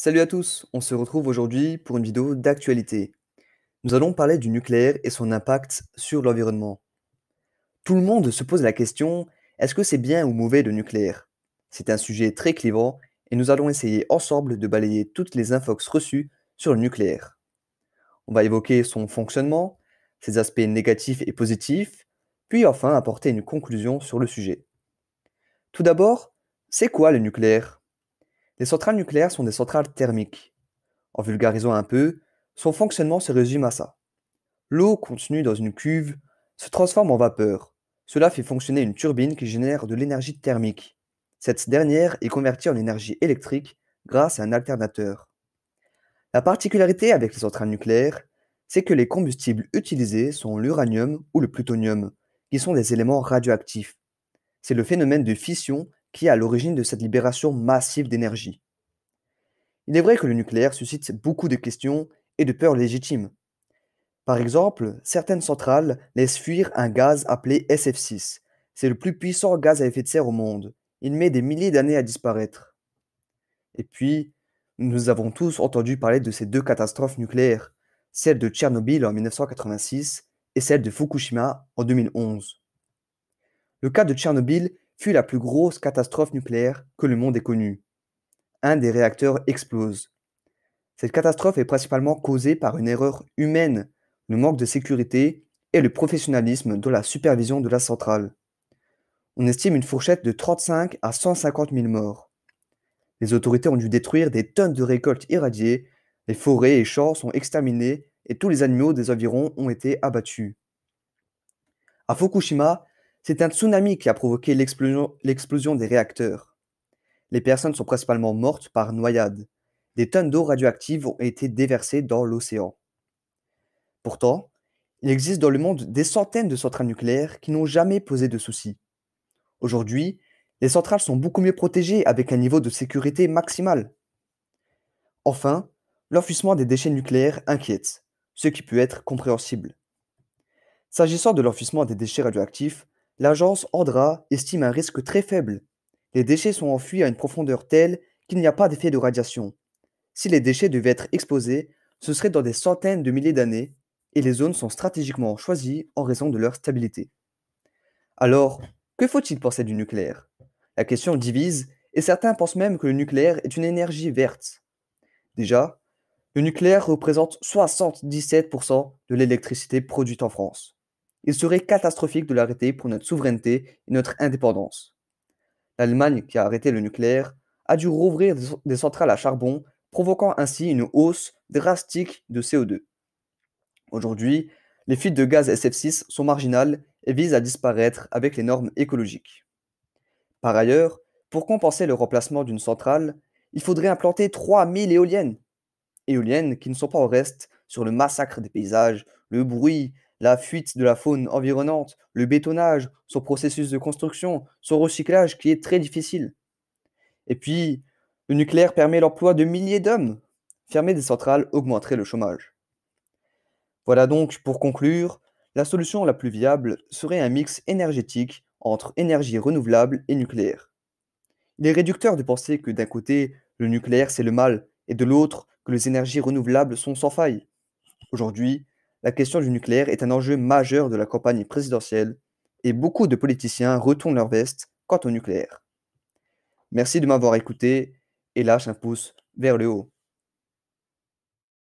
Salut à tous, on se retrouve aujourd'hui pour une vidéo d'actualité. Nous allons parler du nucléaire et son impact sur l'environnement. Tout le monde se pose la question, est-ce que c'est bien ou mauvais le nucléaire C'est un sujet très clivant et nous allons essayer ensemble de balayer toutes les infox reçues sur le nucléaire. On va évoquer son fonctionnement, ses aspects négatifs et positifs, puis enfin apporter une conclusion sur le sujet. Tout d'abord, c'est quoi le nucléaire les centrales nucléaires sont des centrales thermiques. En vulgarisant un peu, son fonctionnement se résume à ça. L'eau contenue dans une cuve se transforme en vapeur. Cela fait fonctionner une turbine qui génère de l'énergie thermique. Cette dernière est convertie en énergie électrique grâce à un alternateur. La particularité avec les centrales nucléaires, c'est que les combustibles utilisés sont l'uranium ou le plutonium, qui sont des éléments radioactifs. C'est le phénomène de fission qui est à l'origine de cette libération massive d'énergie. Il est vrai que le nucléaire suscite beaucoup de questions et de peurs légitimes. Par exemple, certaines centrales laissent fuir un gaz appelé SF6. C'est le plus puissant gaz à effet de serre au monde. Il met des milliers d'années à disparaître. Et puis, nous avons tous entendu parler de ces deux catastrophes nucléaires, celle de Tchernobyl en 1986 et celle de Fukushima en 2011. Le cas de Tchernobyl fut la plus grosse catastrophe nucléaire que le monde ait connue. Un des réacteurs explose. Cette catastrophe est principalement causée par une erreur humaine, le manque de sécurité et le professionnalisme dans la supervision de la centrale. On estime une fourchette de 35 à 150 000 morts. Les autorités ont dû détruire des tonnes de récoltes irradiées, les forêts et champs sont exterminés et tous les animaux des environs ont été abattus. À Fukushima, c'est un tsunami qui a provoqué l'explosion des réacteurs. Les personnes sont principalement mortes par noyade. Des tonnes d'eau radioactive ont été déversées dans l'océan. Pourtant, il existe dans le monde des centaines de centrales nucléaires qui n'ont jamais posé de soucis. Aujourd'hui, les centrales sont beaucoup mieux protégées avec un niveau de sécurité maximal. Enfin, l'enfouissement des déchets nucléaires inquiète, ce qui peut être compréhensible. S'agissant de l'enfouissement des déchets radioactifs, l'agence Andra estime un risque très faible. Les déchets sont enfuis à une profondeur telle qu'il n'y a pas d'effet de radiation. Si les déchets devaient être exposés, ce serait dans des centaines de milliers d'années, et les zones sont stratégiquement choisies en raison de leur stabilité. Alors, que faut-il penser du nucléaire La question divise, et certains pensent même que le nucléaire est une énergie verte. Déjà, le nucléaire représente 77% de l'électricité produite en France il serait catastrophique de l'arrêter pour notre souveraineté et notre indépendance. L'Allemagne, qui a arrêté le nucléaire, a dû rouvrir des centrales à charbon, provoquant ainsi une hausse drastique de CO2. Aujourd'hui, les fuites de gaz SF6 sont marginales et visent à disparaître avec les normes écologiques. Par ailleurs, pour compenser le remplacement d'une centrale, il faudrait implanter 3000 éoliennes. Éoliennes qui ne sont pas au reste sur le massacre des paysages, le bruit, la fuite de la faune environnante, le bétonnage, son processus de construction, son recyclage qui est très difficile. Et puis, le nucléaire permet l'emploi de milliers d'hommes. Fermer des centrales augmenterait le chômage. Voilà donc, pour conclure, la solution la plus viable serait un mix énergétique entre énergie renouvelable et nucléaire. Il est réducteur de penser que d'un côté, le nucléaire c'est le mal, et de l'autre, que les énergies renouvelables sont sans faille. Aujourd'hui, la question du nucléaire est un enjeu majeur de la campagne présidentielle et beaucoup de politiciens retournent leur veste quant au nucléaire. Merci de m'avoir écouté et lâche un pouce vers le haut.